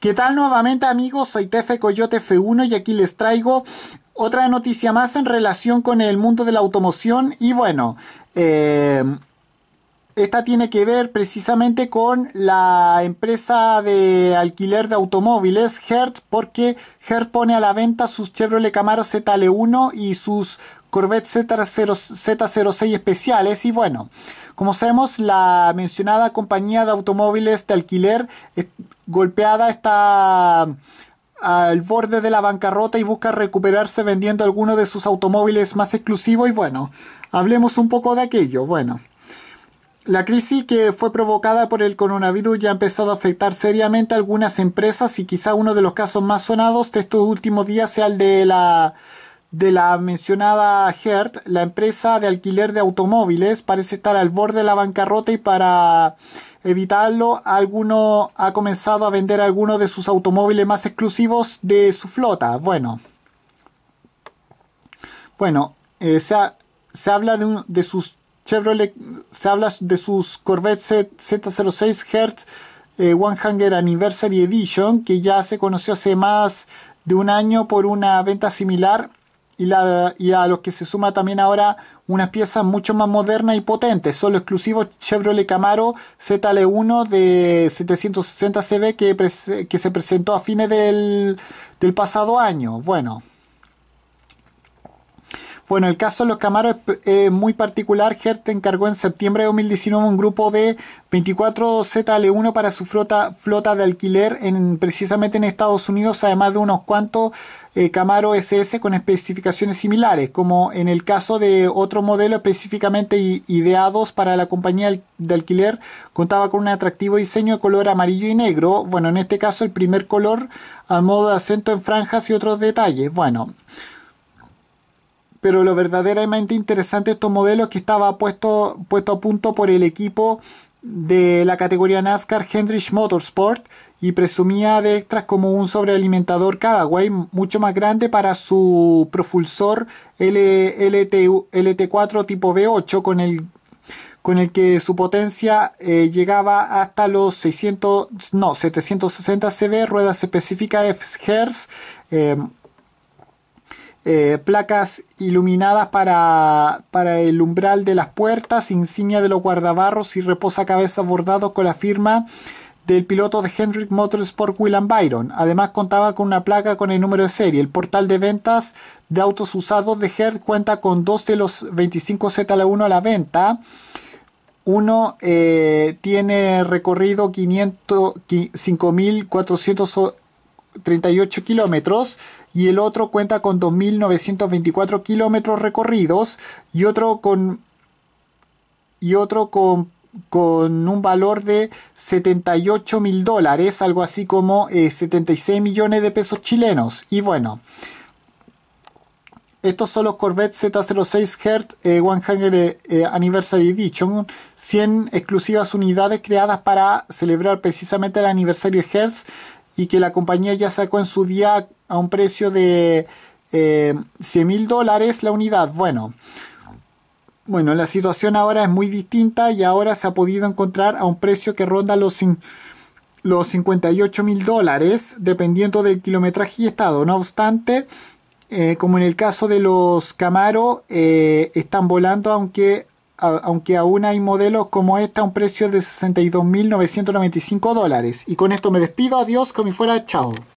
¿Qué tal nuevamente amigos? Soy Tefe Coyote F1 y aquí les traigo otra noticia más en relación con el mundo de la automoción y bueno, eh, esta tiene que ver precisamente con la empresa de alquiler de automóviles Hertz porque Hertz pone a la venta sus Chevrolet Camaro ZL1 y sus Corvette Z06 especiales y bueno, como sabemos la mencionada compañía de automóviles de alquiler eh, golpeada está al borde de la bancarrota y busca recuperarse vendiendo algunos de sus automóviles más exclusivos y bueno, hablemos un poco de aquello, bueno. La crisis que fue provocada por el coronavirus ya ha empezado a afectar seriamente a algunas empresas y quizá uno de los casos más sonados de estos últimos días sea el de la de la mencionada Hertz, la empresa de alquiler de automóviles parece estar al borde de la bancarrota y para evitarlo alguno ha comenzado a vender algunos de sus automóviles más exclusivos de su flota. Bueno, bueno, eh, se, habla de, de sus Chevrolet se habla de sus Corvette Z06 Hertz eh, One Hanger Anniversary Edition, que ya se conoció hace más de un año por una venta similar y, a los que se suma también ahora unas piezas mucho más modernas y potentes. Son los exclusivos Chevrolet Camaro ZL1 de 760 CB que, se presentó a fines del, del pasado año. Bueno. Bueno, el caso de los camaros es muy particular. Hertz encargó en septiembre de 2019 un grupo de 24 ZL1 para su flota, flota de alquiler en, precisamente en Estados Unidos, además de unos cuantos eh, Camaros SS con especificaciones similares, como en el caso de otro modelo específicamente ideados para la compañía de alquiler, contaba con un atractivo diseño de color amarillo y negro. Bueno, en este caso el primer color a modo de acento en franjas y otros detalles. Bueno pero lo verdaderamente interesante de estos modelos es que estaba puesto, puesto a punto por el equipo de la categoría NASCAR Hendrich Motorsport y presumía de extras como un sobrealimentador cadaguay mucho más grande para su propulsor LT, 4 tipo V8 con el, con el que su potencia eh, llegaba hasta los 600, 760 CV, ruedas específicas f e Hertz, eh, eh, placas iluminadas para, el umbral de las puertas, insignia de los guardabarros y reposacabezas bordados con la firma del piloto de Hendrick Motorsport William Byron. Además contaba con una placa con el número de serie. El portal de ventas de autos usados de Hertz cuenta con dos de los 25 Z1 a la venta. Uno eh, tiene recorrido 500, 5.400 38 kilómetros y el otro cuenta con 2.924 kilómetros recorridos y otro con y otro con, con un valor de 78 mil dólares, algo así como 76 eh, millones de pesos chilenos. Y bueno, estos son los Corvette Z06 Hertz eh, 100 eh, eh, Anniversary Edition, 100 exclusivas unidades creadas para celebrar precisamente el aniversario Hertz y que la compañía ya sacó en su día a un precio de eh, 100 mil dólares la unidad. Bueno, bueno, la situación ahora es muy distinta y ahora se ha podido encontrar a un precio que ronda los, los 58 mil dólares dependiendo del kilometraje y estado. No obstante, eh, como en el caso de los Camaro, eh, están volando aunque aunque aún hay modelos como esta a un precio de 62.995 dólares. Y con esto me despido, adiós, como fuera, chao.